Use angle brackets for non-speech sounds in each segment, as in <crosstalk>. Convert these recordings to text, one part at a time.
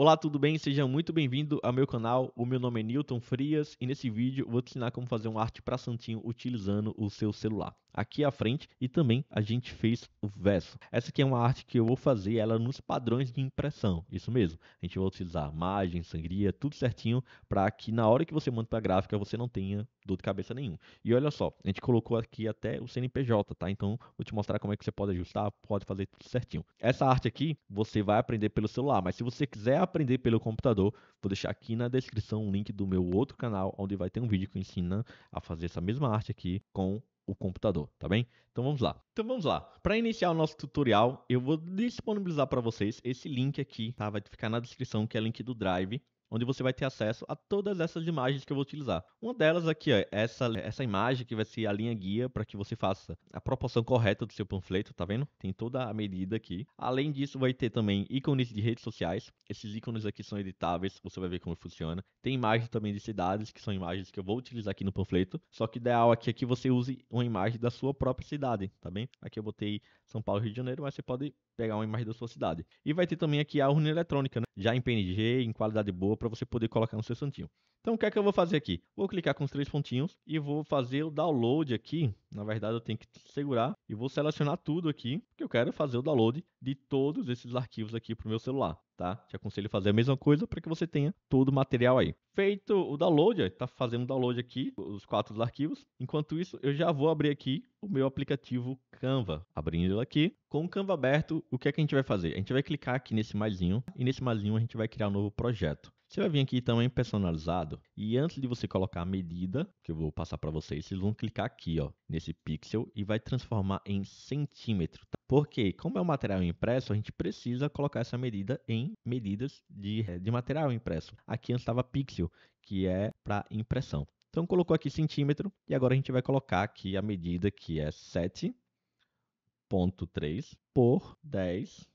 Olá, tudo bem? Seja muito bem-vindo ao meu canal. O meu nome é Newton Frias e nesse vídeo vou te ensinar como fazer um arte para santinho utilizando o seu celular aqui à frente e também a gente fez o verso. Essa aqui é uma arte que eu vou fazer ela nos padrões de impressão, isso mesmo. A gente vai utilizar margem, sangria, tudo certinho para que na hora que você manda para a gráfica você não tenha dor de cabeça nenhum. E olha só, a gente colocou aqui até o CNPJ, tá? Então vou te mostrar como é que você pode ajustar, pode fazer tudo certinho. Essa arte aqui você vai aprender pelo celular, mas se você quiser aprender pelo computador, vou deixar aqui na descrição o um link do meu outro canal onde vai ter um vídeo que ensina a fazer essa mesma arte aqui com o computador, tá bem? Então vamos lá. Então vamos lá. Para iniciar o nosso tutorial, eu vou disponibilizar para vocês esse link aqui, tá? Vai ficar na descrição, que é o link do Drive, onde você vai ter acesso a todas essas imagens que eu vou utilizar. Uma delas aqui, ó, é essa, essa imagem que vai ser a linha guia para que você faça a proporção correta do seu panfleto, tá vendo? Tem toda a medida aqui. Além disso, vai ter também ícones de redes sociais. Esses ícones aqui são editáveis, você vai ver como funciona. Tem imagens também de cidades, que são imagens que eu vou utilizar aqui no panfleto. Só que ideal aqui é que você use uma imagem da sua própria cidade, tá bem? Aqui eu botei São Paulo, Rio de Janeiro, mas você pode pegar uma imagem da sua cidade. E vai ter também aqui a urna eletrônica, né? já em PNG, em qualidade boa, para você poder colocar no seu santinho. Então o que é que eu vou fazer aqui? Vou clicar com os três pontinhos e vou fazer o download aqui. Na verdade eu tenho que segurar e vou selecionar tudo aqui, porque eu quero fazer o download de todos esses arquivos aqui para o meu celular, tá? Te aconselho a fazer a mesma coisa para que você tenha todo o material aí. Feito o download, está fazendo o download aqui, os quatro arquivos. Enquanto isso, eu já vou abrir aqui o meu aplicativo Canva. Abrindo ele aqui, com o Canva aberto, o que é que a gente vai fazer? A gente vai clicar aqui nesse maisinho e nesse maisinho a gente vai criar um novo projeto. Você vai vir aqui também personalizado e antes de você colocar a medida, que eu vou passar para vocês, vocês vão clicar aqui, ó, nesse pixel e vai transformar em centímetro. Tá? Porque como é um material impresso, a gente precisa colocar essa medida em medidas de, é, de material impresso. Aqui antes estava pixel, que é para impressão. Então colocou aqui centímetro e agora a gente vai colocar aqui a medida que é 7.3 por 10.3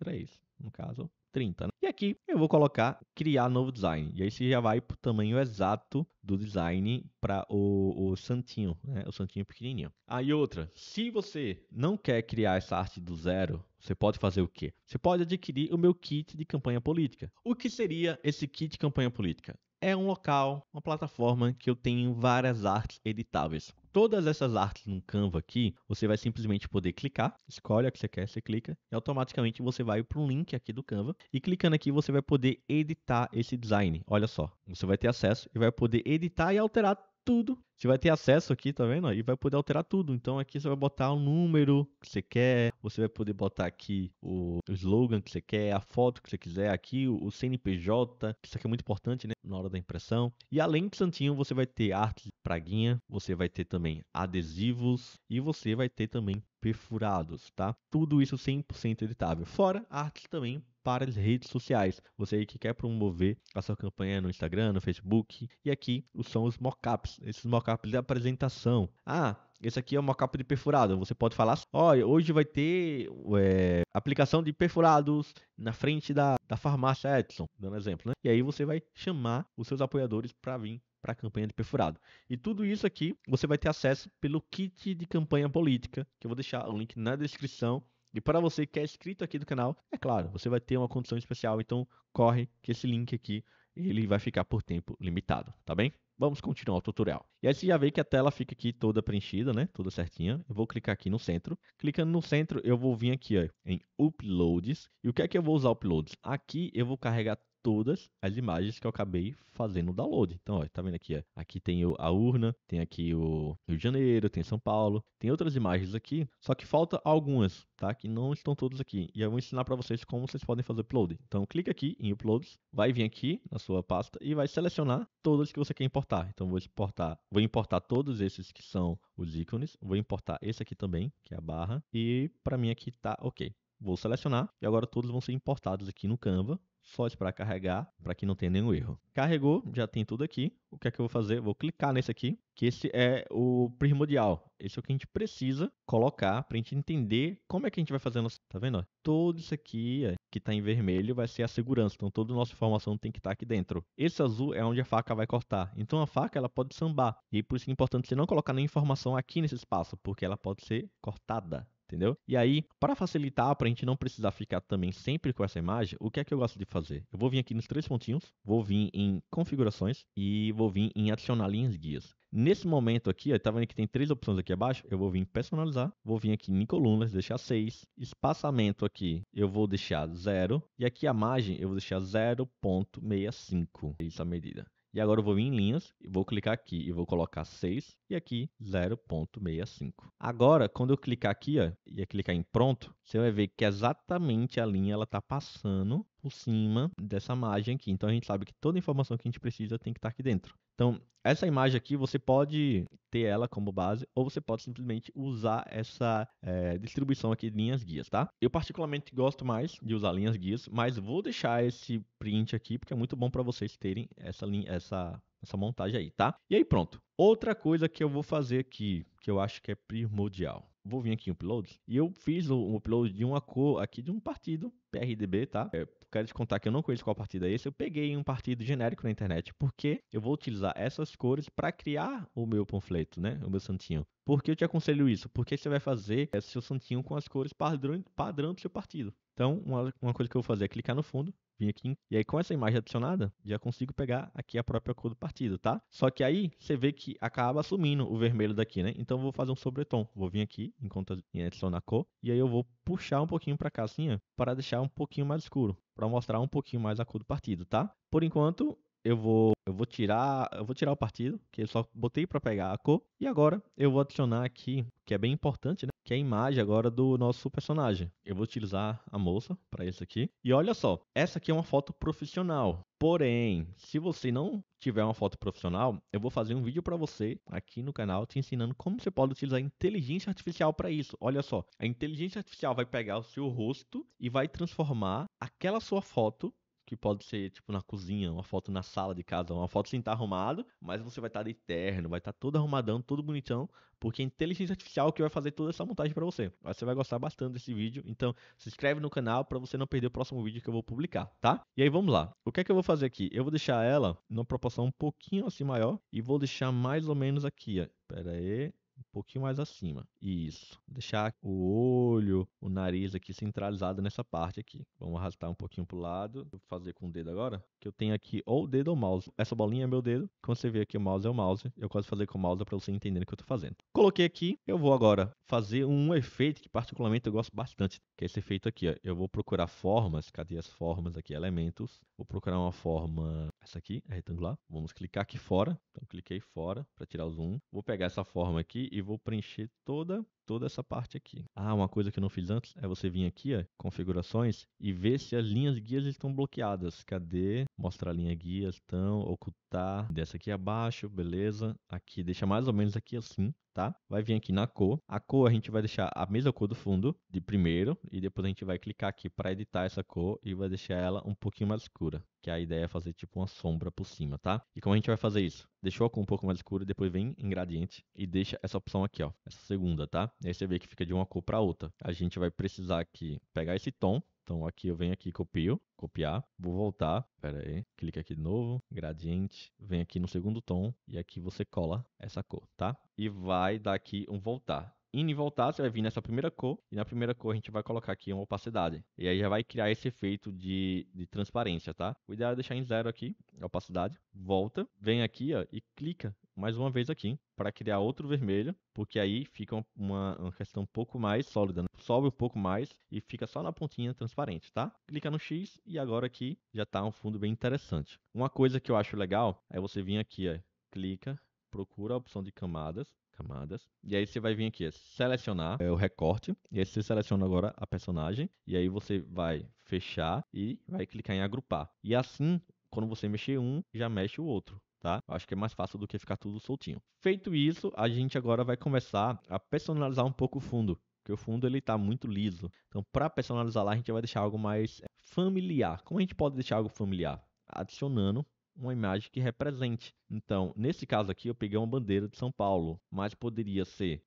3, no caso, 30. Né? E aqui eu vou colocar criar novo design. E aí você já vai para o tamanho exato do design para o, o santinho, né? o santinho pequenininho. Aí outra, se você não quer criar essa arte do zero, você pode fazer o quê? Você pode adquirir o meu kit de campanha política. O que seria esse kit de campanha política? É um local, uma plataforma que eu tenho várias artes editáveis todas essas artes no Canva aqui, você vai simplesmente poder clicar, escolhe a que você quer, você clica, e automaticamente você vai para um link aqui do Canva, e clicando aqui você vai poder editar esse design. Olha só, você vai ter acesso e vai poder editar e alterar tudo você vai ter acesso aqui, tá vendo? E vai poder alterar tudo. Então aqui você vai botar o número que você quer, você vai poder botar aqui o slogan que você quer, a foto que você quiser, aqui o CNPJ, que isso aqui é muito importante, né? Na hora da impressão. E além do santinho, você vai ter arte praguinha, você vai ter também adesivos e você vai ter também perfurados, tá? Tudo isso 100% editável. Fora artes também para as redes sociais. Você aí que quer promover a sua campanha no Instagram, no Facebook. E aqui são os mockups. Esses mockups capa de apresentação. Ah, esse aqui é uma capa de perfurado. Você pode falar, assim, olha, hoje vai ter é, aplicação de perfurados na frente da, da farmácia Edson, dando exemplo, né? E aí você vai chamar os seus apoiadores para vir para a campanha de perfurado. E tudo isso aqui você vai ter acesso pelo kit de campanha política, que eu vou deixar o link na descrição. E para você que é inscrito aqui do canal, é claro, você vai ter uma condição especial, então corre que esse link aqui ele vai ficar por tempo limitado, tá bem? Vamos continuar o tutorial. E aí você já vê que a tela fica aqui toda preenchida, né? Toda certinha. Eu vou clicar aqui no centro. Clicando no centro, eu vou vir aqui ó, em Uploads. E o que é que eu vou usar Uploads? Aqui eu vou carregar todas as imagens que eu acabei fazendo o download. Então, ó, tá vendo aqui? Ó, aqui tem a urna, tem aqui o Rio de Janeiro, tem São Paulo, tem outras imagens aqui, só que falta algumas, tá? Que não estão todas aqui. E eu vou ensinar para vocês como vocês podem fazer upload. Então, clica aqui em uploads, vai vir aqui na sua pasta e vai selecionar todas que você quer importar. Então, vou exportar, vou importar todos esses que são os ícones, vou importar esse aqui também, que é a barra, e para mim aqui tá OK vou selecionar e agora todos vão ser importados aqui no Canva, forte para carregar, para que não tenha nenhum erro. Carregou, já tem tudo aqui. O que é que eu vou fazer? Vou clicar nesse aqui, que esse é o primordial. Esse é o que a gente precisa colocar para a gente entender como é que a gente vai fazendo. Tá vendo? Todo isso aqui que está em vermelho vai ser a segurança. Então, toda a nossa informação tem que estar tá aqui dentro. Esse azul é onde a faca vai cortar. Então, a faca ela pode sambar. E por isso é importante você não colocar nenhuma informação aqui nesse espaço, porque ela pode ser cortada entendeu? E aí, para facilitar, para a gente não precisar ficar também sempre com essa imagem, o que é que eu gosto de fazer? Eu vou vir aqui nos três pontinhos, vou vir em configurações e vou vir em adicionar linhas guias. Nesse momento aqui, ó, tá vendo que tem três opções aqui abaixo? Eu vou vir em personalizar, vou vir aqui em colunas, deixar 6. Espaçamento aqui, eu vou deixar 0. E aqui a margem, eu vou deixar 0.65. Isso é a medida. E agora eu vou em linhas, vou clicar aqui e vou colocar 6 e aqui 0.65. Agora, quando eu clicar aqui ó, e é clicar em pronto, você vai ver que exatamente a linha ela está passando por cima dessa margem aqui. Então a gente sabe que toda a informação que a gente precisa tem que estar tá aqui dentro. Então essa imagem aqui você pode ter ela como base ou você pode simplesmente usar essa é, distribuição aqui de linhas guias, tá? Eu particularmente gosto mais de usar linhas guias, mas vou deixar esse print aqui porque é muito bom para vocês terem essa linha, essa essa montagem aí, tá? E aí pronto. Outra coisa que eu vou fazer aqui, que eu acho que é primordial. Vou vir aqui em uploads e eu fiz um upload de uma cor aqui de um partido PRDB, tá? É, quero te contar que eu não conheço qual partido é esse, eu peguei um partido genérico na internet, porque eu vou utilizar essas cores para criar o meu panfleto, né? O meu santinho. Por que eu te aconselho isso? Porque você vai fazer é, seu santinho com as cores padrão, padrão do seu partido. Então, uma, uma coisa que eu vou fazer é clicar no fundo, vim aqui e aí com essa imagem adicionada, já consigo pegar aqui a própria cor do partido, tá? Só que aí você vê que acaba assumindo o vermelho daqui, né? Então vou fazer um sobretom, vou vir aqui em conta em adicionar cor e aí eu vou puxar um pouquinho para cá assim, ó, para deixar um pouquinho mais escuro, para mostrar um pouquinho mais a cor do partido, tá? Por enquanto, eu vou, eu vou tirar, eu vou tirar o partido, que eu só botei para pegar a cor, e agora eu vou adicionar aqui, que é bem importante, né? que é a imagem agora do nosso personagem. Eu vou utilizar a moça para isso aqui. E olha só, essa aqui é uma foto profissional. Porém, se você não tiver uma foto profissional, eu vou fazer um vídeo para você aqui no canal te ensinando como você pode utilizar inteligência artificial para isso. Olha só, a inteligência artificial vai pegar o seu rosto e vai transformar aquela sua foto que pode ser, tipo, na cozinha, uma foto na sala de casa, uma foto sem estar tá arrumado, mas você vai estar tá de terno, vai estar tá todo arrumadão, todo bonitão, porque é inteligência artificial que vai fazer toda essa montagem para você. Você vai gostar bastante desse vídeo, então se inscreve no canal para você não perder o próximo vídeo que eu vou publicar, tá? E aí vamos lá. O que é que eu vou fazer aqui? Eu vou deixar ela numa proporção um pouquinho assim maior e vou deixar mais ou menos aqui, ó. Pera aí um pouquinho mais acima. Isso. Deixar o olho, o nariz aqui centralizado nessa parte aqui. Vamos arrastar um pouquinho para o lado. Vou fazer com o dedo agora. Que eu tenho aqui ou o dedo ou o mouse. Essa bolinha é meu dedo. Quando você vê aqui o mouse é o mouse. Eu posso fazer com o mouse para você entender o que eu estou fazendo. Coloquei aqui. Eu vou agora fazer um efeito que particularmente eu gosto bastante. Que é esse efeito aqui. Ó. Eu vou procurar formas. Cadê as formas aqui? Elementos. Vou procurar uma forma, essa aqui, é retangular. Vamos clicar aqui fora. Então, cliquei fora para tirar o zoom. Vou pegar essa forma aqui e vou preencher toda toda essa parte aqui. Ah, uma coisa que eu não fiz antes é você vir aqui, ó, configurações, e ver se as linhas guias estão bloqueadas. Cadê? Mostrar linha guia, estão, ocultar. Dessa aqui abaixo, beleza. Aqui, deixa mais ou menos aqui assim, tá? Vai vir aqui na cor. A cor a gente vai deixar a mesma cor do fundo de primeiro, e depois a gente vai clicar aqui para editar essa cor e vai deixar ela um pouquinho mais escura que a ideia é fazer tipo uma sombra por cima, tá? E como a gente vai fazer isso? Deixou a cor um pouco mais escura, depois vem em gradiente e deixa essa opção aqui, ó, essa segunda, tá? E aí você vê que fica de uma cor para outra. A gente vai precisar aqui pegar esse tom, então aqui eu venho aqui, copio, copiar, vou voltar, pera aí, clica aqui de novo, gradiente, vem aqui no segundo tom e aqui você cola essa cor, tá? E vai dar aqui um voltar indo e voltar, você vai vir nessa primeira cor, e na primeira cor a gente vai colocar aqui uma opacidade. E aí já vai criar esse efeito de, de transparência, tá? O ideal é deixar em zero aqui, a opacidade, volta, vem aqui ó, e clica mais uma vez aqui, para criar outro vermelho, porque aí fica uma, uma questão um pouco mais sólida, né? sobe um pouco mais e fica só na pontinha transparente, tá? Clica no X e agora aqui já está um fundo bem interessante. Uma coisa que eu acho legal é você vir aqui, ó, clica, procura a opção de camadas, camadas. E aí você vai vir aqui, é selecionar é, o recorte. E aí você seleciona agora a personagem. E aí você vai fechar e vai clicar em agrupar. E assim, quando você mexer um, já mexe o outro. Tá? Acho que é mais fácil do que ficar tudo soltinho. Feito isso, a gente agora vai começar a personalizar um pouco o fundo, porque o fundo ele tá muito liso. Então, para personalizar lá, a gente vai deixar algo mais é, familiar. Como a gente pode deixar algo familiar? Adicionando uma imagem que represente. Então, nesse caso aqui, eu peguei uma bandeira de São Paulo, mas poderia ser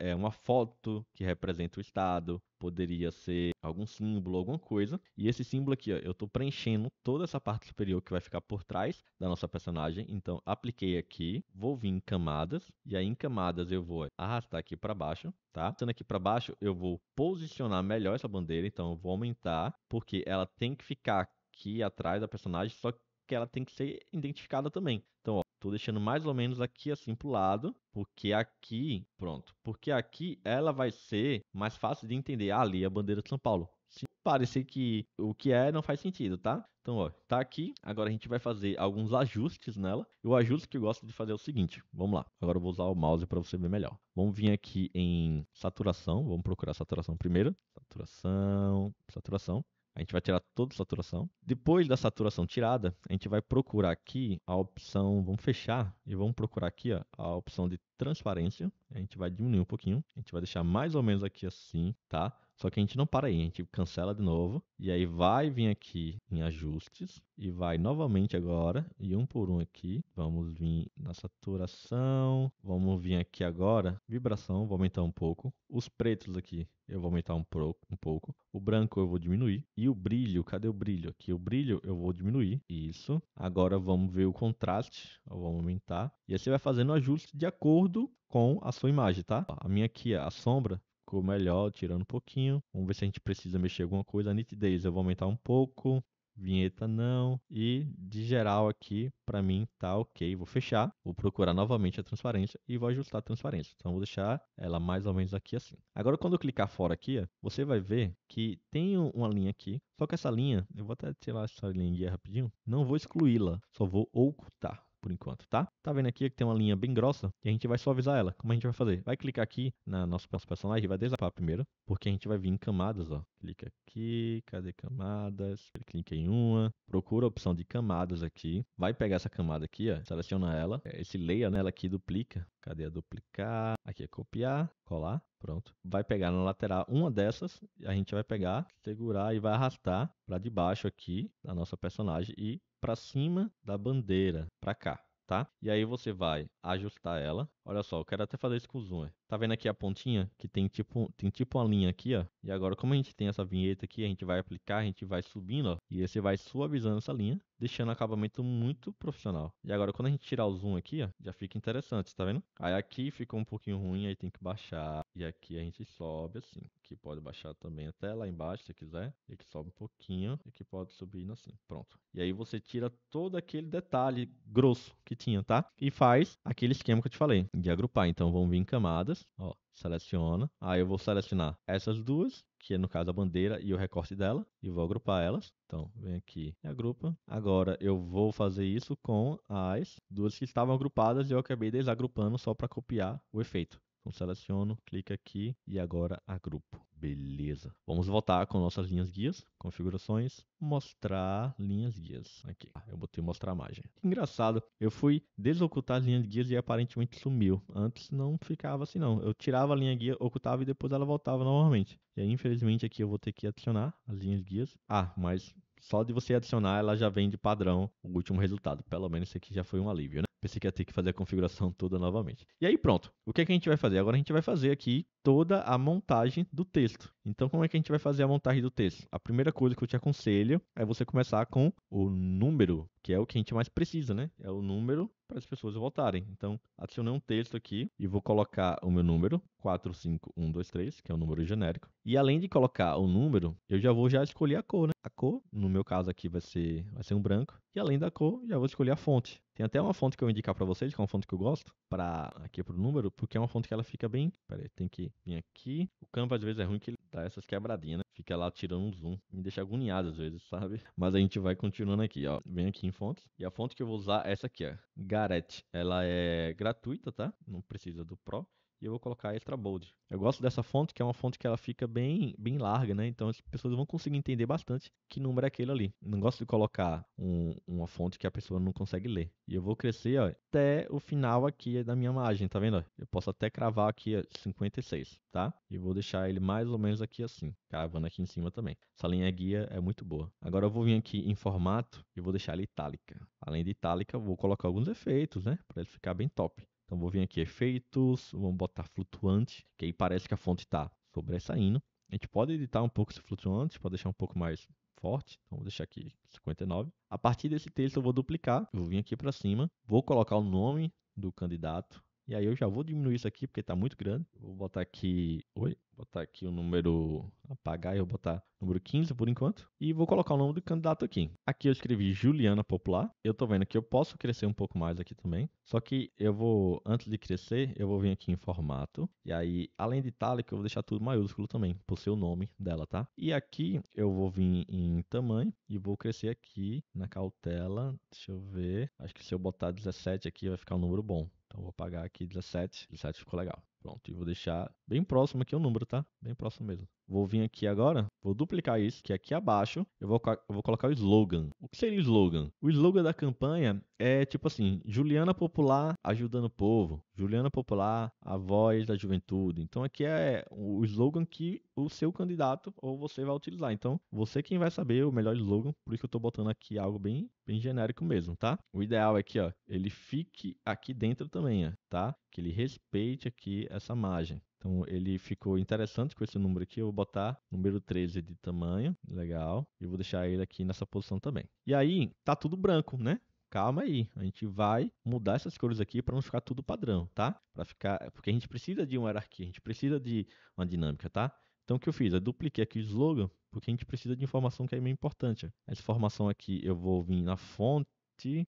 é, uma foto que representa o estado, poderia ser algum símbolo, alguma coisa. E esse símbolo aqui, ó, eu estou preenchendo toda essa parte superior que vai ficar por trás da nossa personagem. Então, apliquei aqui, vou vir em camadas, e aí em camadas eu vou arrastar aqui para baixo, tá? Sendo aqui para baixo, eu vou posicionar melhor essa bandeira, então eu vou aumentar, porque ela tem que ficar aqui atrás da personagem, só que ela tem que ser identificada também. Então, ó, tô deixando mais ou menos aqui assim pro lado, porque aqui, pronto, porque aqui ela vai ser mais fácil de entender. Ah, ali é a bandeira de São Paulo. Se parecer que o que é não faz sentido, tá? Então, ó, tá aqui. Agora a gente vai fazer alguns ajustes nela. E o ajuste que eu gosto de fazer é o seguinte. Vamos lá. Agora eu vou usar o mouse para você ver melhor. Vamos vir aqui em saturação. Vamos procurar saturação primeiro. Saturação, saturação. A gente vai tirar toda a saturação. Depois da saturação tirada, a gente vai procurar aqui a opção, vamos fechar e vamos procurar aqui ó, a opção de transparência. A gente vai diminuir um pouquinho, a gente vai deixar mais ou menos aqui assim, tá? Só que a gente não para aí, a gente cancela de novo. E aí vai vir aqui em ajustes. E vai novamente agora. E um por um aqui. Vamos vir na saturação. Vamos vir aqui agora. Vibração, vou aumentar um pouco. Os pretos aqui eu vou aumentar um, pro, um pouco. O branco eu vou diminuir. E o brilho, cadê o brilho aqui? O brilho eu vou diminuir. Isso. Agora vamos ver o contraste. vou aumentar. E aí você vai fazendo o ajuste de acordo com a sua imagem, tá? A minha aqui, é a sombra, ficou melhor, tirando um pouquinho. Vamos ver se a gente precisa mexer alguma coisa. A nitidez eu vou aumentar um pouco. Vinheta não. E de geral aqui, para mim tá ok. Vou fechar, vou procurar novamente a transparência e vou ajustar a transparência. Então vou deixar ela mais ou menos aqui assim. Agora quando eu clicar fora aqui, você vai ver que tem uma linha aqui. Só que essa linha, eu vou até tirar essa linha aqui rapidinho. Não vou excluí-la, só vou ocultar por enquanto, tá? Tá vendo aqui que tem uma linha bem grossa e a gente vai suavizar ela. Como a gente vai fazer? Vai clicar aqui na nosso, personagem, vai deslapar primeiro, porque a gente vai vir em camadas, ó. Clica aqui, cadê camadas? Clica em uma, procura a opção de camadas aqui, vai pegar essa camada aqui, ó, seleciona ela, é esse layer nela aqui duplica, cadê a duplicar? Aqui é copiar, colar, pronto. Vai pegar na lateral uma dessas, e a gente vai pegar, segurar e vai arrastar para debaixo aqui da nossa personagem e para cima da bandeira, para cá, tá? E aí você vai ajustar ela. Olha só, eu quero até fazer isso com o zoom. É. Tá vendo aqui a pontinha que tem tipo, tem tipo uma linha aqui, ó. E agora como a gente tem essa vinheta aqui, a gente vai aplicar, a gente vai subindo, ó. E você vai suavizando essa linha, deixando o acabamento muito profissional. E agora quando a gente tirar o zoom aqui, ó, já fica interessante, tá vendo? Aí aqui ficou um pouquinho ruim, aí tem que baixar. E aqui a gente sobe assim, que pode baixar também até lá embaixo se quiser. E aqui sobe um pouquinho e aqui pode subir assim, pronto. E aí você tira todo aquele detalhe grosso que tinha, tá? E faz aquele esquema que eu te falei, de agrupar. Então vão vir em camadas, ó, seleciona. Aí eu vou selecionar essas duas, que é no caso a bandeira e o recorte dela, e vou agrupar elas. Então, vem aqui e agrupa. Agora eu vou fazer isso com as duas que estavam agrupadas e eu acabei desagrupando só para copiar o efeito. Então seleciono, clica aqui e agora agrupo. Beleza. Vamos voltar com nossas linhas guias, configurações, mostrar linhas guias. Aqui, ah, eu botei mostrar a margem. Engraçado, eu fui desocultar as linhas guias e aparentemente sumiu. Antes não ficava assim não. Eu tirava a linha guia, ocultava e depois ela voltava novamente. E aí, infelizmente aqui eu vou ter que adicionar as linhas guias. Ah, mas só de você adicionar ela já vem de padrão o último resultado. Pelo menos isso aqui já foi um alívio, né? Pensei que ia ter que fazer a configuração toda novamente. E aí pronto. O que, é que a gente vai fazer? Agora a gente vai fazer aqui toda a montagem do texto. Então como é que a gente vai fazer a montagem do texto? A primeira coisa que eu te aconselho é você começar com o número que é o que a gente mais precisa, né? É o número para as pessoas votarem. Então, adicionei um texto aqui e vou colocar o meu número, 45123, que é o um número genérico. E além de colocar o número, eu já vou já escolher a cor, né? A cor, no meu caso aqui vai ser, vai ser um branco. E além da cor, já vou escolher a fonte. Tem até uma fonte que eu vou indicar para vocês, que é uma fonte que eu gosto, para aqui para o número, porque é uma fonte que ela fica bem, peraí, tem que vir aqui. O Canva às vezes é ruim que ele essas quebradinhas, né? Fica lá tirando um zoom, me deixa agoniado às vezes, sabe? <laughs> Mas a gente vai continuando aqui, ó. Vem aqui em fontes. E a fonte que eu vou usar é essa aqui, ó. Garrett. Ela é gratuita, tá? Não precisa do Pro e eu vou colocar extra bold. Eu gosto dessa fonte, que é uma fonte que ela fica bem, bem larga, né? Então as pessoas vão conseguir entender bastante que número é aquele ali. Não gosto de colocar um, uma fonte que a pessoa não consegue ler. E eu vou crescer ó, até o final aqui da minha margem, tá vendo? Eu posso até cravar aqui ó, 56, tá? E vou deixar ele mais ou menos aqui assim, cravando aqui em cima também. Essa linha guia é muito boa. Agora eu vou vir aqui em formato e vou deixar ele itálica. Além de itálica, vou colocar alguns efeitos, né? Para ele ficar bem top. Então vou vir aqui efeitos, vamos botar flutuante, que aí parece que a fonte está sobressaindo. A gente pode editar um pouco esse flutuante para deixar um pouco mais forte. Então vou deixar aqui 59. A partir desse texto eu vou duplicar, vou vir aqui para cima, vou colocar o nome do candidato e aí eu já vou diminuir isso aqui porque está muito grande. Vou botar aqui. Oi? botar aqui o número. Apagar e vou botar número 15 por enquanto. E vou colocar o nome do candidato aqui. Aqui eu escrevi Juliana Popular. Eu estou vendo que eu posso crescer um pouco mais aqui também. Só que eu vou, antes de crescer, eu vou vir aqui em formato. E aí, além de itálico, eu vou deixar tudo maiúsculo também, por ser o nome dela, tá? E aqui eu vou vir em tamanho e vou crescer aqui na cautela. Deixa eu ver. Acho que se eu botar 17 aqui vai ficar um número bom. Então vou pagar aqui 17. 17 ficou legal. Pronto, e vou deixar bem próximo aqui o número, tá? Bem próximo mesmo. Vou vir aqui agora, vou duplicar isso, que é aqui abaixo eu vou, eu vou colocar o slogan. O que seria o slogan? O slogan da campanha é tipo assim, Juliana Popular ajudando o povo, Juliana Popular, a voz da juventude. Então aqui é o slogan que o seu candidato ou você vai utilizar. Então você quem vai saber o melhor slogan, por isso que eu tô botando aqui algo bem, bem genérico mesmo, tá? O ideal é que ó, ele fique aqui dentro também, ó, tá? que ele respeite aqui essa margem. Então ele ficou interessante com esse número aqui. Eu vou botar número 13 de tamanho, legal. E vou deixar ele aqui nessa posição também. E aí tá tudo branco, né? Calma aí, a gente vai mudar essas cores aqui para não ficar tudo padrão, tá? Para ficar, porque a gente precisa de uma hierarquia, a gente precisa de uma dinâmica, tá? Então o que eu fiz? Eu dupliquei aqui o slogan, porque a gente precisa de informação que é meio importante. Essa informação aqui eu vou vir na fonte,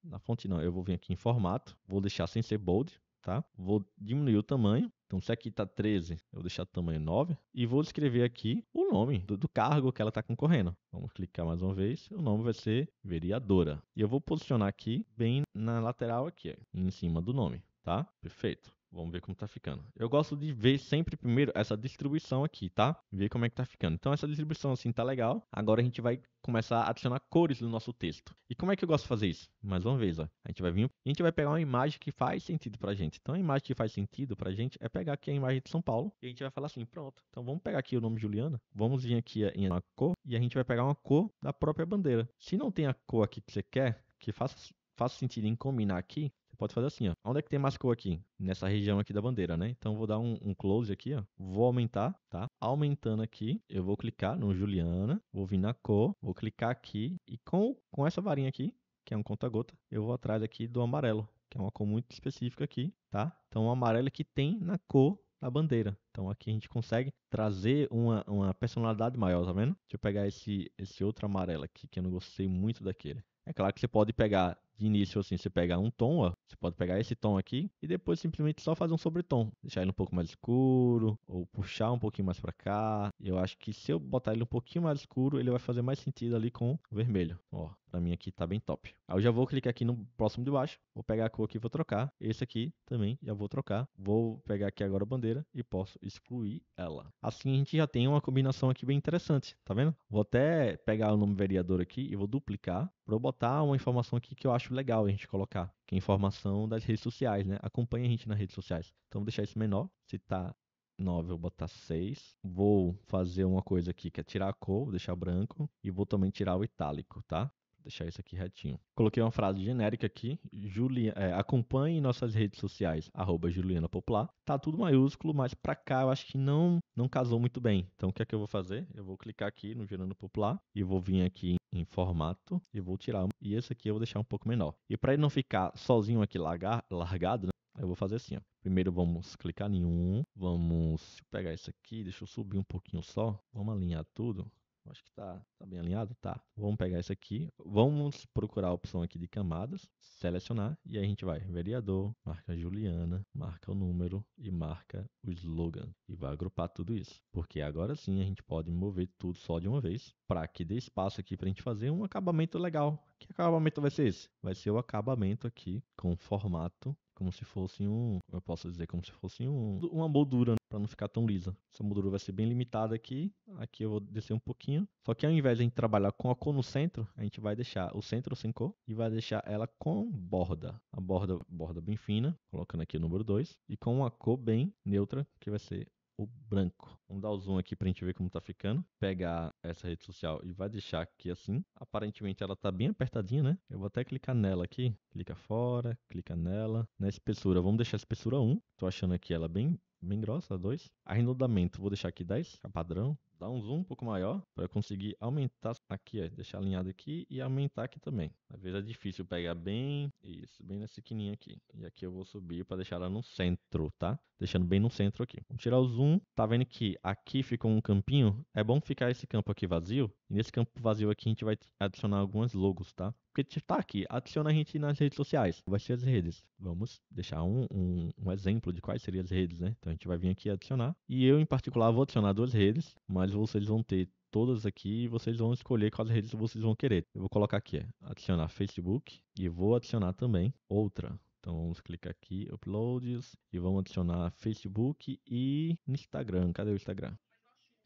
na fonte não, eu vou vir aqui em formato, vou deixar sem ser bold, tá? Vou diminuir o tamanho. Então, se aqui está 13, eu vou deixar o tamanho 9 e vou escrever aqui o nome do, do cargo que ela está concorrendo. Vamos clicar mais uma vez. O nome vai ser vereadora. E eu vou posicionar aqui bem na lateral aqui, em cima do nome, tá? Perfeito. Vamos ver como está ficando. Eu gosto de ver sempre primeiro essa distribuição aqui, tá? Ver como é que tá ficando. Então essa distribuição assim tá legal. Agora a gente vai começar a adicionar cores no nosso texto. E como é que eu gosto de fazer isso? Mais uma vez, ó. A gente vai vir, a gente vai pegar uma imagem que faz sentido pra gente. Então a imagem que faz sentido pra gente é pegar aqui a imagem de São Paulo e a gente vai falar assim, pronto. Então vamos pegar aqui o nome Juliana, vamos vir aqui em uma cor e a gente vai pegar uma cor da própria bandeira. Se não tem a cor aqui que você quer, que faça faça sentido em combinar aqui, pode fazer assim, ó. Onde é que tem mais cor aqui? Nessa região aqui da bandeira, né? Então, vou dar um, um close aqui, ó. Vou aumentar, tá? Aumentando aqui, eu vou clicar no Juliana, vou vir na cor, vou clicar aqui e com, com essa varinha aqui, que é um conta-gota, eu vou atrás aqui do amarelo, que é uma cor muito específica aqui, tá? Então, o amarelo é que tem na cor da bandeira. Então aqui a gente consegue trazer uma, uma personalidade maior, tá vendo? Deixa eu pegar esse, esse outro amarelo aqui, que eu não gostei muito daquele. É claro que você pode pegar de início, assim, você pega um tom, ó. Você pode pegar esse tom aqui e depois simplesmente só fazer um sobretom. Deixar ele um pouco mais escuro ou puxar um pouquinho mais para cá. Eu acho que se eu botar ele um pouquinho mais escuro, ele vai fazer mais sentido ali com o vermelho. Ó, pra mim aqui tá bem top. Aí eu já vou clicar aqui no próximo de baixo. Vou pegar a cor aqui e vou trocar. Esse aqui também já vou trocar. Vou pegar aqui agora a bandeira e posso excluir ela. Assim a gente já tem uma combinação aqui bem interessante, tá vendo? Vou até pegar o nome vereador aqui e vou duplicar para eu botar uma informação aqui que eu acho legal a gente colocar, que é informação das redes sociais, né? Acompanha a gente nas redes sociais. Então, vou deixar isso menor. Se tá 9, eu vou botar 6. Vou fazer uma coisa aqui que é tirar a cor, vou deixar branco. E vou também tirar o itálico, tá? deixar isso aqui retinho. Coloquei uma frase genérica aqui. Juli... É, acompanhe nossas redes sociais, arroba Juliana Tá tudo maiúsculo, mas pra cá eu acho que não, não casou muito bem. Então o que é que eu vou fazer? Eu vou clicar aqui no Juliana Poplar e vou vir aqui em formato e vou tirar. E esse aqui eu vou deixar um pouco menor. E para ele não ficar sozinho aqui largar, largado, né? eu vou fazer assim, ó. Primeiro vamos clicar em um, vamos pegar isso aqui, deixa eu subir um pouquinho só, vamos alinhar tudo. Acho que tá, tá bem alinhado? Tá. Vamos pegar isso aqui. Vamos procurar a opção aqui de camadas, selecionar e aí a gente vai vereador, marca Juliana, marca o número e marca o slogan e vai agrupar tudo isso. Porque agora sim a gente pode mover tudo só de uma vez para que dê espaço aqui para a gente fazer um acabamento legal. Que acabamento vai ser esse? Vai ser o acabamento aqui com formato como se fosse um, eu posso dizer como se fosse um, uma moldura, para não ficar tão lisa. Essa moldura vai ser bem limitada aqui. Aqui eu vou descer um pouquinho. Só que ao invés de a gente trabalhar com a cor no centro, a gente vai deixar o centro sem cor e vai deixar ela com borda. A borda, borda bem fina, colocando aqui o número 2. E com uma cor bem neutra, que vai ser o branco. Vamos dar o zoom aqui para a gente ver como está ficando. Pegar essa rede social e vai deixar aqui assim. Aparentemente ela está bem apertadinha, né? Eu vou até clicar nela aqui. Clica fora, clica nela. Na espessura, vamos deixar a espessura 1. Estou achando aqui ela bem bem grossa, 2. Arredondamento, vou deixar aqui 10, padrão. Dar um zoom um pouco maior para conseguir aumentar aqui, ó, deixar alinhado aqui e aumentar aqui também. Às vezes é difícil pegar bem, isso, bem nesse quininha aqui. E aqui eu vou subir para deixar ela no centro, tá? Deixando bem no centro aqui. Vamos tirar o zoom. Tá vendo que aqui ficou um campinho? É bom ficar esse campo aqui vazio. E nesse campo vazio aqui a gente vai adicionar algumas logos, tá? porque tá aqui, adiciona a gente nas redes sociais. Vai ser as redes. Vamos deixar um, um, um, exemplo de quais seriam as redes, né? Então a gente vai vir aqui adicionar. E eu, em particular, vou adicionar duas redes, mas vocês vão ter todas aqui e vocês vão escolher quais redes vocês vão querer. Eu vou colocar aqui, é, adicionar Facebook e vou adicionar também outra. Então vamos clicar aqui, uploads, e vamos adicionar Facebook e Instagram. Cadê o Instagram?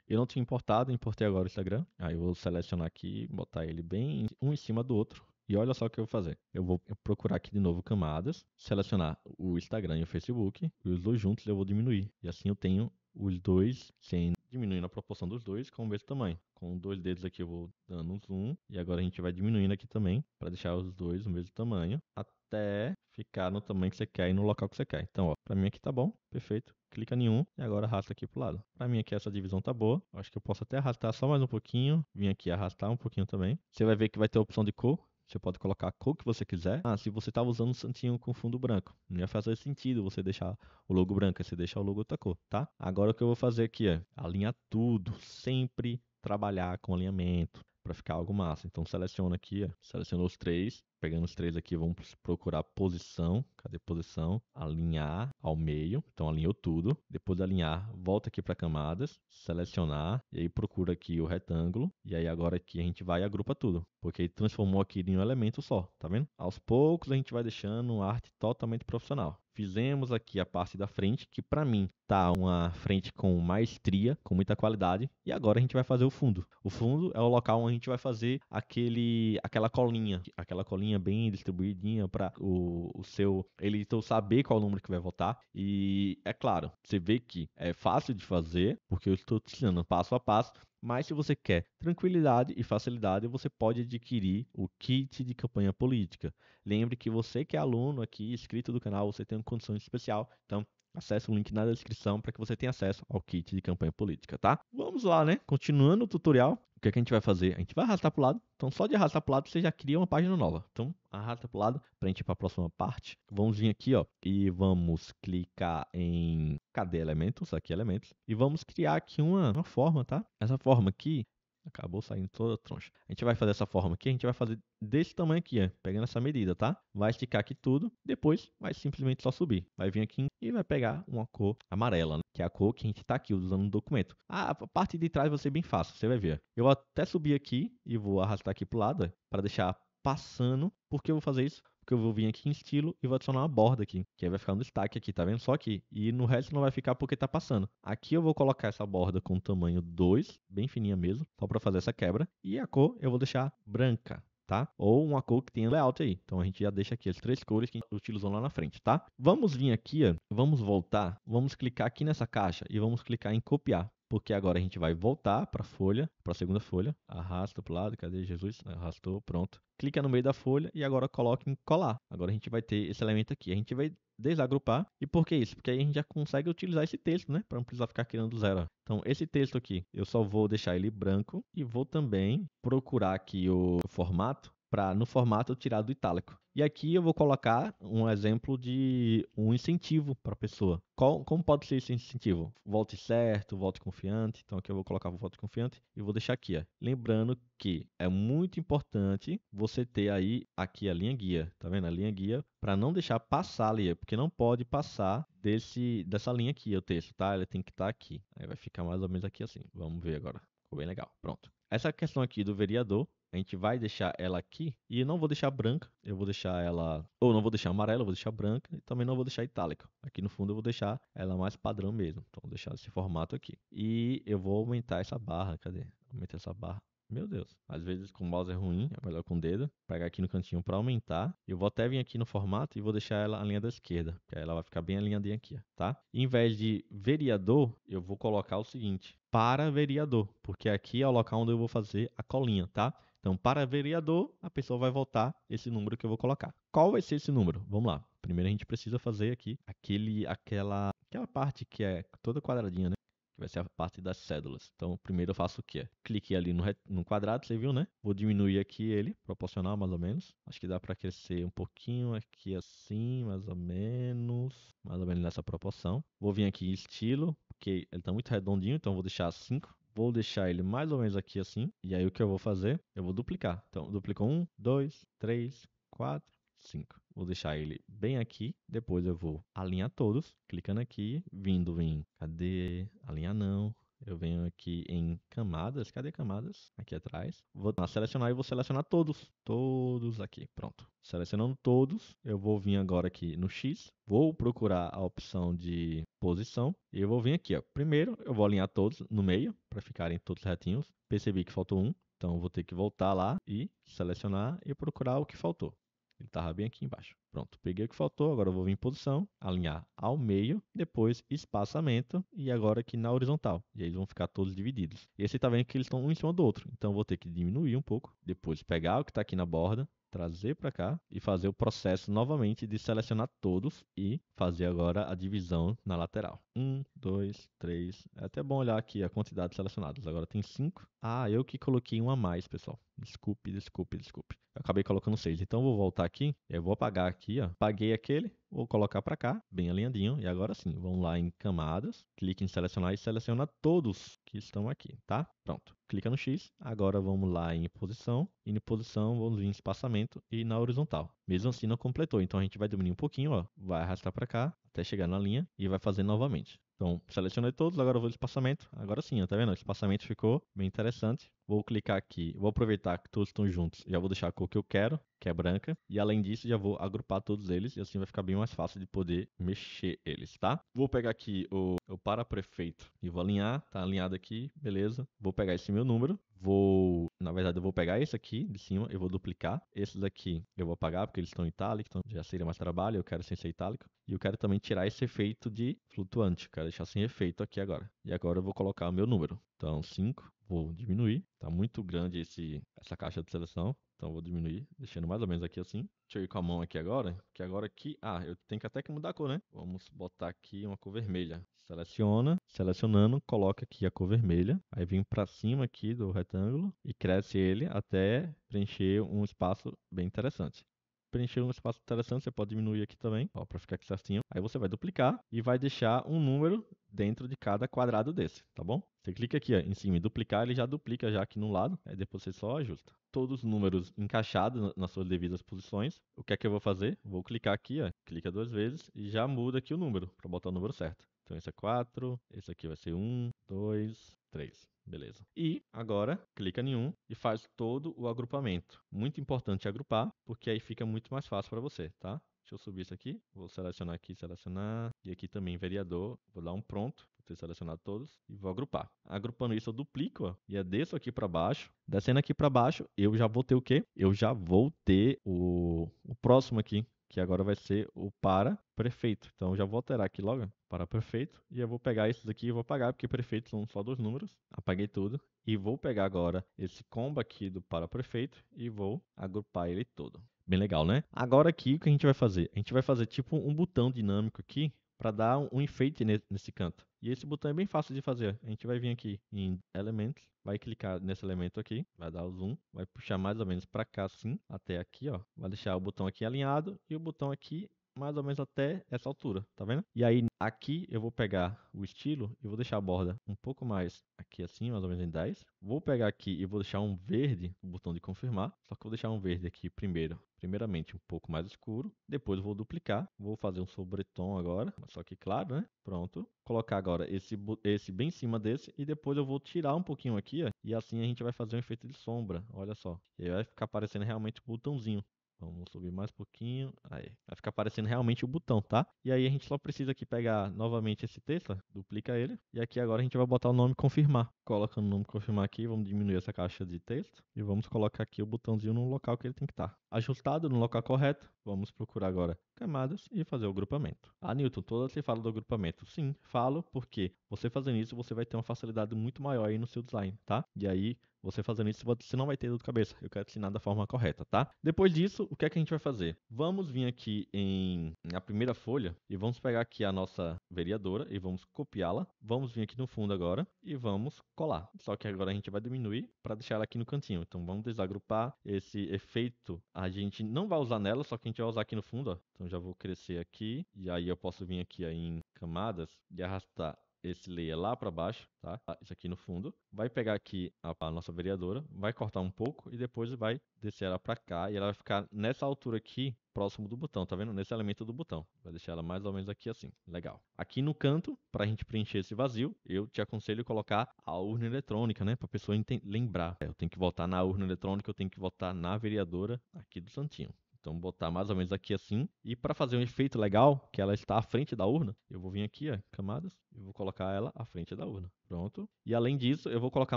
Eu não tinha importado, importei agora o Instagram. Aí eu vou selecionar aqui, botar ele bem um em cima do outro. E olha só o que eu vou fazer. Eu vou procurar aqui de novo camadas, selecionar o Instagram e o Facebook, e os dois juntos eu vou diminuir. E assim eu tenho os dois, sem diminuindo a proporção dos dois, com o mesmo tamanho. Com dois dedos aqui eu vou dando um zoom, e agora a gente vai diminuindo aqui também, para deixar os dois no mesmo tamanho, até ficar no tamanho que você quer e no local que você quer. Então, ó, para mim aqui tá bom, perfeito. Clica em um e agora arrasta aqui pro lado. Para mim aqui essa divisão tá boa. Acho que eu posso até arrastar só mais um pouquinho. Vim aqui arrastar um pouquinho também. Você vai ver que vai ter a opção de cor. Você pode colocar a cor que você quiser. Ah, se você estava usando um santinho com fundo branco, não ia fazer sentido você deixar o logo branco, é você deixar o logo outra cor, tá? Agora o que eu vou fazer aqui é alinhar tudo, sempre trabalhar com alinhamento para ficar algo massa. Então seleciona aqui, ó, seleciona os três, pegando os três aqui, vamos procurar posição. Cadê posição? Alinhar ao meio. Então, alinhou tudo. Depois de alinhar, volta aqui para camadas, selecionar, e aí procura aqui o retângulo. E aí agora aqui a gente vai e agrupa tudo. Porque transformou aqui em um elemento só, tá vendo? Aos poucos a gente vai deixando a arte totalmente profissional. Fizemos aqui a parte da frente, que para mim tá uma frente com maestria, com muita qualidade. E agora a gente vai fazer o fundo. O fundo é o local onde a gente vai fazer aquele, aquela colinha, aquela colinha bem distribuidinha para o, o seu eleitor então, saber qual número que vai votar. E é claro, você vê que é fácil de fazer, porque eu estou te ensinando passo a passo, mas se você quer tranquilidade e facilidade, você pode adquirir o kit de campanha política. Lembre que você que é aluno aqui, inscrito do canal, você tem uma condição especial. Então, Acesse o link na descrição para que você tenha acesso ao kit de campanha política, tá? Vamos lá, né? Continuando o tutorial, o que, é que a gente vai fazer? A gente vai arrastar para o lado. Então, só de arrastar para o lado, você já cria uma página nova. Então, arrasta para o lado para a gente ir para a próxima parte. Vamos vir aqui, ó, e vamos clicar em cadê elementos, aqui elementos, e vamos criar aqui uma, uma forma, tá? Essa forma aqui, Acabou saindo toda a troncha. A gente vai fazer dessa forma aqui, a gente vai fazer desse tamanho aqui, ó, pegando essa medida, tá? Vai esticar aqui tudo, depois vai simplesmente só subir. Vai vir aqui e vai pegar uma cor amarela, né? que é a cor que a gente está aqui usando no documento. A parte de trás vai ser bem fácil, você vai ver. Eu até subir aqui e vou arrastar aqui pro lado, para deixar passando. Por que eu vou fazer isso? porque eu vou vir aqui em estilo e vou adicionar uma borda aqui, que aí vai ficar um destaque aqui, tá vendo? Só aqui. E no resto não vai ficar porque tá passando. Aqui eu vou colocar essa borda com tamanho 2, bem fininha mesmo, só para fazer essa quebra. E a cor eu vou deixar branca, Tá? Ou uma cor que tenha layout aí. Então a gente já deixa aqui as três cores que a gente utilizou lá na frente, tá? Vamos vir aqui, vamos voltar, vamos clicar aqui nessa caixa e vamos clicar em copiar porque agora a gente vai voltar para a folha, para a segunda folha, arrasta para o lado, cadê Jesus? Arrastou, pronto. Clica no meio da folha e agora coloca em colar. Agora a gente vai ter esse elemento aqui. A gente vai desagrupar. E por que isso? Porque aí a gente já consegue utilizar esse texto, né? Para não precisar ficar criando zero. Então, esse texto aqui, eu só vou deixar ele branco e vou também procurar aqui o formato para no formato tirado do itálico. E aqui eu vou colocar um exemplo de um incentivo para a pessoa. Qual, como pode ser esse incentivo? Volte certo, volte confiante. Então aqui eu vou colocar volte confiante e vou deixar aqui. Ó. Lembrando que é muito importante você ter aí aqui a linha guia, tá vendo? A linha guia para não deixar passar ali, porque não pode passar desse dessa linha aqui o texto, tá? Ele tem que estar tá aqui. Aí vai ficar mais ou menos aqui assim. Vamos ver agora. Ficou bem legal. Pronto. Essa questão aqui do vereador a gente vai deixar ela aqui e não vou deixar branca, eu vou deixar ela, ou não vou deixar amarela, eu vou deixar branca e também não vou deixar itálica. Aqui no fundo eu vou deixar ela mais padrão mesmo, então vou deixar esse formato aqui. E eu vou aumentar essa barra, cadê? Aumentar essa barra. Meu Deus, às vezes com o mouse é ruim, é melhor com o dedo. Pegar aqui no cantinho para aumentar. Eu vou até vir aqui no formato e vou deixar ela a linha da esquerda, que aí ela vai ficar bem alinhadinha aqui, tá? Em vez de vereador, eu vou colocar o seguinte: para vereador, porque aqui é o local onde eu vou fazer a colinha, tá? Então, para vereador, a pessoa vai votar esse número que eu vou colocar. Qual vai ser esse número? Vamos lá. Primeiro a gente precisa fazer aqui aquele, aquela, aquela parte que é toda quadradinha, né? Que vai ser a parte das cédulas. Então, primeiro eu faço o quê? Cliquei ali no, no quadrado, você viu, né? Vou diminuir aqui ele, proporcional mais ou menos. Acho que dá para crescer um pouquinho aqui assim, mais ou menos. Mais ou menos nessa proporção. Vou vir aqui em estilo, porque ele está muito redondinho, então vou deixar 5 vou deixar ele mais ou menos aqui assim. E aí o que eu vou fazer? Eu vou duplicar. Então, duplicou um, dois, três, quatro, cinco. Vou deixar ele bem aqui. Depois eu vou alinhar todos, clicando aqui, vindo em cadê? Alinhar não, eu venho aqui em camadas. Cadê camadas? Aqui atrás. Vou selecionar e vou selecionar todos. Todos aqui. Pronto. Selecionando todos, eu vou vir agora aqui no X. Vou procurar a opção de posição. E eu vou vir aqui, ó. Primeiro, eu vou alinhar todos no meio, para ficarem todos retinhos. Percebi que faltou um. Então, eu vou ter que voltar lá e selecionar e procurar o que faltou. Ele estava bem aqui embaixo. Pronto, peguei o que faltou, agora eu vou vir em posição, alinhar ao meio, depois espaçamento e agora aqui na horizontal. E aí eles vão ficar todos divididos. E aí você está vendo que eles estão um em cima do outro. Então eu vou ter que diminuir um pouco, depois pegar o que está aqui na borda, trazer para cá e fazer o processo novamente de selecionar todos e fazer agora a divisão na lateral. Um, dois, três. É até bom olhar aqui a quantidade selecionadas. Agora tem cinco. Ah, eu que coloquei um a mais, pessoal. Desculpe, desculpe, desculpe. Eu acabei colocando seis. Então eu vou voltar aqui. Eu vou apagar aqui, ó. Paguei aquele. Vou colocar para cá, bem alinhadinho. E agora sim, vamos lá em camadas, clique em selecionar e seleciona todos que estão aqui, tá? Pronto, clica no X. Agora vamos lá em posição. E em posição, vamos vir em espaçamento e na horizontal. Mesmo assim, não completou. Então, a gente vai diminuir um pouquinho, ó. Vai arrastar para cá até chegar na linha e vai fazer novamente. Então, selecionei todos, agora eu vou no espaçamento. Agora sim, ó, tá vendo? O espaçamento ficou bem interessante. Vou clicar aqui, vou aproveitar que todos estão juntos. Já vou deixar a cor que eu quero, que é branca. E além disso, já vou agrupar todos eles e assim vai ficar bem mais fácil de poder mexer eles, tá? Vou pegar aqui o, o para-prefeito e vou alinhar. Tá alinhado aqui, beleza. Vou pegar esse meu número. Vou, na verdade, eu vou pegar esse aqui de cima, eu vou duplicar. Esses aqui eu vou apagar porque eles estão itálicos, então já seria mais trabalho. Eu quero sem ser itálico. E eu quero também tirar esse efeito de flutuante. Eu quero deixar sem efeito aqui agora. E agora eu vou colocar o meu número. Então, 5, vou diminuir. Tá muito grande esse, essa caixa de seleção. Então vou diminuir, deixando mais ou menos aqui assim. Deixa eu ir com a mão aqui agora, que agora aqui... Ah, eu tenho que até que mudar a cor, né? Vamos botar aqui uma cor vermelha. Seleciona, selecionando, coloca aqui a cor vermelha. Aí vem para cima aqui do retângulo e cresce ele até preencher um espaço bem interessante preencher um espaço interessante, você pode diminuir aqui também, ó, para ficar aqui certinho. Aí você vai duplicar e vai deixar um número dentro de cada quadrado desse, tá bom? Você clica aqui ó, em cima e duplicar, ele já duplica já aqui no lado, aí depois você só ajusta. Todos os números encaixados nas suas devidas posições. O que é que eu vou fazer? Vou clicar aqui, ó, clica duas vezes e já muda aqui o número para botar o número certo. Então esse é 4, esse aqui vai ser 1, 2, 3. Beleza. E agora, clica em um e faz todo o agrupamento. Muito importante agrupar, porque aí fica muito mais fácil para você, tá? Deixa eu subir isso aqui. Vou selecionar aqui, selecionar. E aqui também vereador. Vou dar um pronto. Vou ter selecionado todos. E vou agrupar. Agrupando isso, eu duplico. Ó, e eu desço aqui para baixo. Descendo aqui para baixo, eu já vou ter o quê? Eu já vou ter o, o próximo aqui. Que agora vai ser o para prefeito. Então, já vou alterar aqui logo para prefeito e eu vou pegar esses aqui e vou apagar porque prefeito são só dois números. Apaguei tudo e vou pegar agora esse combo aqui do para prefeito e vou agrupar ele todo. Bem legal, né? Agora aqui o que a gente vai fazer? A gente vai fazer tipo um botão dinâmico aqui para dar um enfeite nesse canto. E esse botão é bem fácil de fazer. A gente vai vir aqui em Elements, vai clicar nesse elemento aqui, vai dar o zoom, vai puxar mais ou menos para cá assim, até aqui, ó. Vai deixar o botão aqui alinhado e o botão aqui mais ou menos até essa altura, tá vendo? E aí aqui eu vou pegar o estilo e vou deixar a borda um pouco mais aqui assim, mais ou menos em 10. Vou pegar aqui e vou deixar um verde, o botão de confirmar, só que eu vou deixar um verde aqui primeiro, primeiramente um pouco mais escuro, depois vou duplicar, vou fazer um sobretom agora, só que claro, né? Pronto. Colocar agora esse, esse bem em cima desse e depois eu vou tirar um pouquinho aqui, ó, e assim a gente vai fazer um efeito de sombra, olha só. E aí vai ficar aparecendo realmente o botãozinho. Vamos subir mais um pouquinho. Aí, vai ficar aparecendo realmente o botão, tá? E aí a gente só precisa aqui pegar novamente esse texto, duplica ele. E aqui agora a gente vai botar o nome confirmar. Colocando o nome confirmar aqui, vamos diminuir essa caixa de texto. E vamos colocar aqui o botãozinho no local que ele tem que estar. Tá. Ajustado no local correto, vamos procurar agora camadas e fazer o agrupamento. Ah, Newton, toda você fala do agrupamento. Sim, falo, porque você fazendo isso, você vai ter uma facilidade muito maior aí no seu design, tá? E aí você fazendo isso, você não vai ter dor de cabeça. Eu quero te ensinar da forma correta, tá? Depois disso, o que é que a gente vai fazer? Vamos vir aqui em na primeira folha e vamos pegar aqui a nossa vereadora e vamos copiá-la. Vamos vir aqui no fundo agora e vamos colar. Só que agora a gente vai diminuir para deixar ela aqui no cantinho. Então vamos desagrupar esse efeito. A gente não vai usar nela, só que a gente vai usar aqui no fundo, ó. Então já vou crescer aqui e aí eu posso vir aqui em camadas e arrastar esse layer lá para baixo, tá? Ah, isso aqui no fundo. Vai pegar aqui a, a, nossa vereadora, vai cortar um pouco e depois vai descer ela para cá e ela vai ficar nessa altura aqui, próximo do botão, tá vendo? Nesse elemento do botão. Vai deixar ela mais ou menos aqui assim. Legal. Aqui no canto, para a gente preencher esse vazio, eu te aconselho a colocar a urna eletrônica, né? Para a pessoa lembrar. É, eu tenho que votar na urna eletrônica, eu tenho que votar na vereadora aqui do Santinho. Então, botar mais ou menos aqui assim. E para fazer um efeito legal, que ela está à frente da urna, eu vou vir aqui, ó, camadas, eu vou colocar ela à frente da urna. Pronto. E além disso, eu vou colocar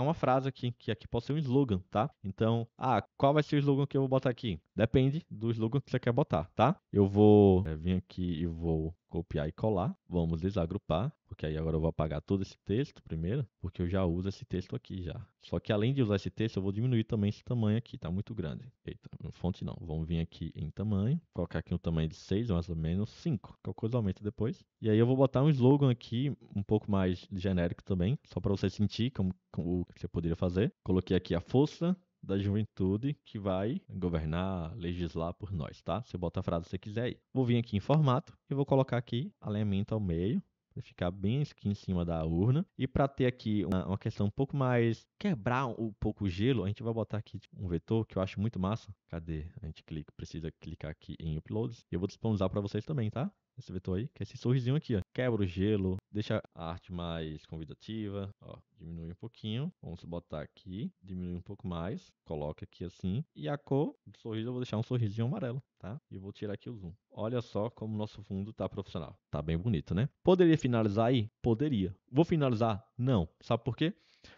uma frase aqui, que aqui pode ser um slogan, tá? Então, ah, qual vai ser o slogan que eu vou botar aqui? Depende do slogan que você quer botar, tá? Eu vou é, vir aqui e vou copiar e colar. Vamos desagrupar, porque aí agora eu vou apagar todo esse texto primeiro, porque eu já uso esse texto aqui já. Só que além de usar esse texto, eu vou diminuir também esse tamanho aqui, tá muito grande. Eita, fonte não. Vamos vir aqui em tamanho, colocar aqui um tamanho de 6, mais ou menos 5. Qualquer coisa aumenta depois. E aí eu vou botar um slogan aqui um pouco mais genérico também, só para você sentir como, como, o que você poderia fazer. Coloquei aqui a força da juventude que vai governar, legislar por nós, tá? Você bota a frase que você quiser aí. Vou vir aqui em formato e vou colocar aqui alinhamento ao meio, para ficar bem aqui em cima da urna. E para ter aqui uma, uma, questão um pouco mais quebrar um, um pouco o gelo, a gente vai botar aqui tipo, um vetor que eu acho muito massa. Cadê? A gente clica, precisa clicar aqui em uploads. E eu vou disponibilizar para vocês também, tá? esse vetor aí, que é esse sorrisinho aqui, ó. Quebra o gelo, deixa a arte mais convidativa, ó. Diminui um pouquinho, vamos botar aqui, diminui um pouco mais, coloca aqui assim. E a cor do sorriso eu vou deixar um sorrisinho amarelo, tá? E vou tirar aqui o zoom. Olha só como o nosso fundo tá profissional. Tá bem bonito, né? Poderia finalizar aí? Poderia. Vou finalizar? Não. Sabe por quê?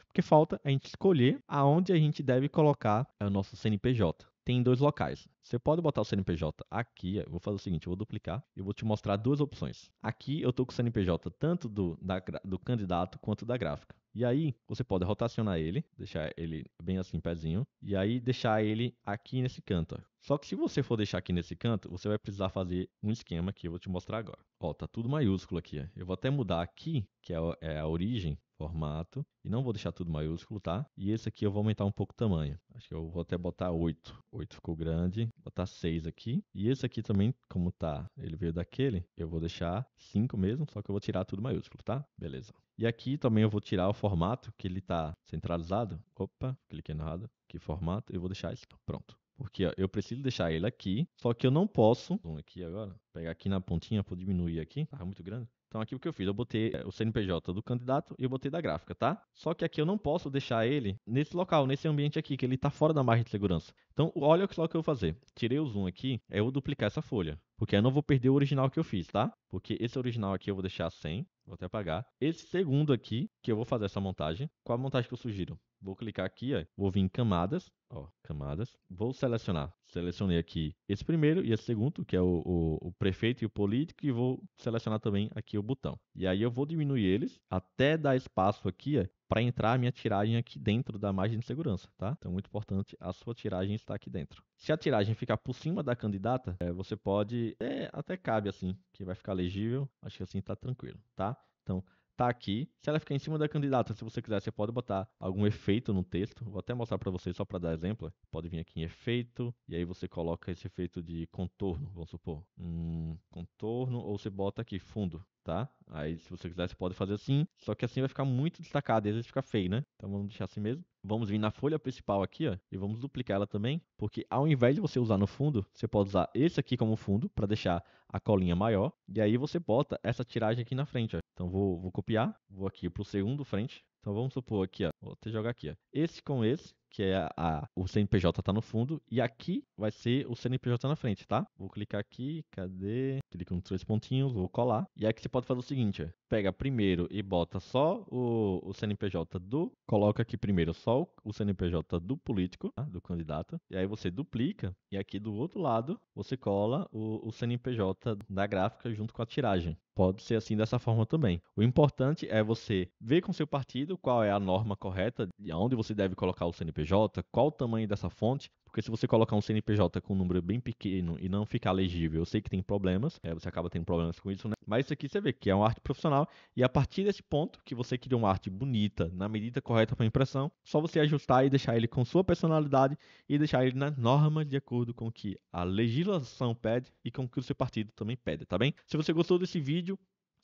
Porque falta a gente escolher aonde a gente deve colocar o nosso CNPJ tem dois locais. Você pode botar o CNPJ aqui, eu vou fazer o seguinte, eu vou duplicar e vou te mostrar duas opções. Aqui eu estou com o CNPJ tanto do, da, do candidato quanto da gráfica. E aí você pode rotacionar ele, deixar ele bem assim, pezinho, e aí deixar ele aqui nesse canto. Só que se você for deixar aqui nesse canto, você vai precisar fazer um esquema que eu vou te mostrar agora. Ó, tá tudo maiúsculo aqui. Ó. Eu vou até mudar aqui, que é a, é a origem, formato. E não vou deixar tudo maiúsculo, tá? E esse aqui eu vou aumentar um pouco o tamanho. Acho que eu vou até botar 8. 8 ficou grande. Botar 6 aqui. E esse aqui também, como tá, ele veio daquele, eu vou deixar 5 mesmo, só que eu vou tirar tudo maiúsculo, tá? Beleza. E aqui também eu vou tirar o formato, que ele está centralizado. Opa, cliquei errado. Que formato? Eu vou deixar isso. Pronto. Porque ó, eu preciso deixar ele aqui, só que eu não posso... Vamos aqui agora. Pegar aqui na pontinha para diminuir aqui. Tá muito grande. Então aqui o que eu fiz, eu botei é, o CNPJ do candidato e eu botei da gráfica, tá? Só que aqui eu não posso deixar ele nesse local, nesse ambiente aqui, que ele está fora da margem de segurança. Então olha só o que eu vou fazer. Tirei o zoom aqui, é eu vou duplicar essa folha. Porque eu não vou perder o original que eu fiz, tá? Porque esse original aqui eu vou deixar sem, vou até apagar. Esse segundo aqui, que eu vou fazer essa montagem, qual a montagem que eu sugiro? Vou clicar aqui, ó, vou vir em camadas, ó, camadas. Vou selecionar, selecionei aqui esse primeiro e esse segundo, que é o, o, o prefeito e o político, e vou selecionar também aqui o botão. E aí eu vou diminuir eles até dar espaço aqui, ó, para entrar a minha tiragem aqui dentro da margem de segurança, tá? Então, muito importante, a sua tiragem estar aqui dentro. Se a tiragem ficar por cima da candidata, é, você pode, é, até cabe assim, que vai ficar legível, acho que assim tá tranquilo, tá? Então, tá aqui. Se ela ficar em cima da candidata, se você quiser, você pode botar algum efeito no texto. Vou até mostrar para vocês só para dar exemplo. Pode vir aqui em efeito e aí você coloca esse efeito de contorno, vamos supor, um contorno ou você bota aqui fundo. Tá? Aí, se você quiser, você pode fazer assim. Só que assim vai ficar muito destacado. E às vezes fica feio, né? Então vamos deixar assim mesmo. Vamos vir na folha principal aqui, ó, e vamos duplicar ela também, porque ao invés de você usar no fundo, você pode usar esse aqui como fundo para deixar a colinha maior, e aí você bota essa tiragem aqui na frente, ó, então vou, vou copiar, vou aqui para o segundo frente. Então vamos supor aqui, ó, vou até jogar aqui, ó, esse com esse, que é a, a o CNPJ tá no fundo, e aqui vai ser o CNPJ na frente, tá? Vou clicar aqui, cadê? Clico nos três pontinhos, vou colar. E aqui você pode fazer é o seguinte, pega primeiro e bota só o, o CNPJ do, coloca aqui primeiro só o, o CNPJ do político, tá? do candidato, e aí você duplica, e aqui do outro lado você cola o, o CNPJ da gráfica junto com a tiragem. Pode ser assim dessa forma também. O importante é você ver com seu partido qual é a norma correta, de onde você deve colocar o CNPJ CNPJ, qual o tamanho dessa fonte, porque se você colocar um CNPJ com um número bem pequeno e não ficar legível, eu sei que tem problemas, é, você acaba tendo problemas com isso, né? Mas isso aqui você vê que é uma arte profissional e a partir desse ponto que você cria uma arte bonita, na medida correta para impressão, só você ajustar e deixar ele com sua personalidade e deixar ele nas normas de acordo com o que a legislação pede e com o que o seu partido também pede, tá bem? Se você gostou desse vídeo,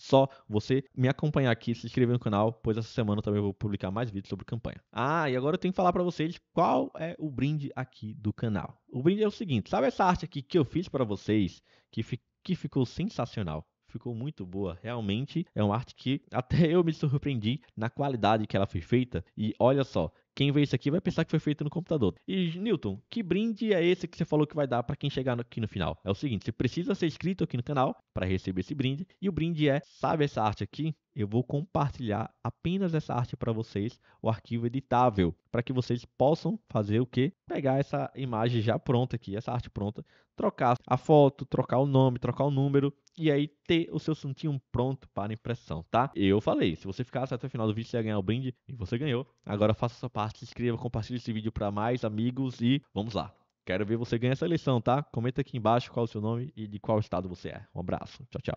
só você me acompanhar aqui, se inscrever no canal, pois essa semana eu também vou publicar mais vídeos sobre campanha. Ah, e agora eu tenho que falar para vocês qual é o brinde aqui do canal. O brinde é o seguinte, sabe essa arte aqui que eu fiz para vocês, que, fi que ficou sensacional? ficou muito boa. Realmente é uma arte que <laughs> até eu me surpreendi na qualidade que ela foi feita. E olha só, quem vê isso aqui vai pensar que foi feito no computador. E Newton, que brinde é esse que você falou que vai dar para quem chegar aqui no final? É o seguinte, você precisa ser inscrito aqui no canal para receber esse brinde. E o brinde é, sabe essa arte aqui? Eu vou compartilhar apenas essa arte para vocês, o arquivo editável, para que vocês possam fazer o que? Pegar essa imagem já pronta aqui, essa arte pronta, trocar a foto, trocar o nome, trocar o número e aí ter o seu santinho pronto para impressão, tá? Eu falei, se você ficar até o final do vídeo, você ia ganhar o brinde e você ganhou. Agora faça a sua parte, se inscreva, compartilhe esse vídeo para mais amigos e vamos lá. Quero ver você ganhar essa eleição, tá? Comenta aqui embaixo qual é o seu nome e de qual estado você é. Um abraço. Tchau, tchau.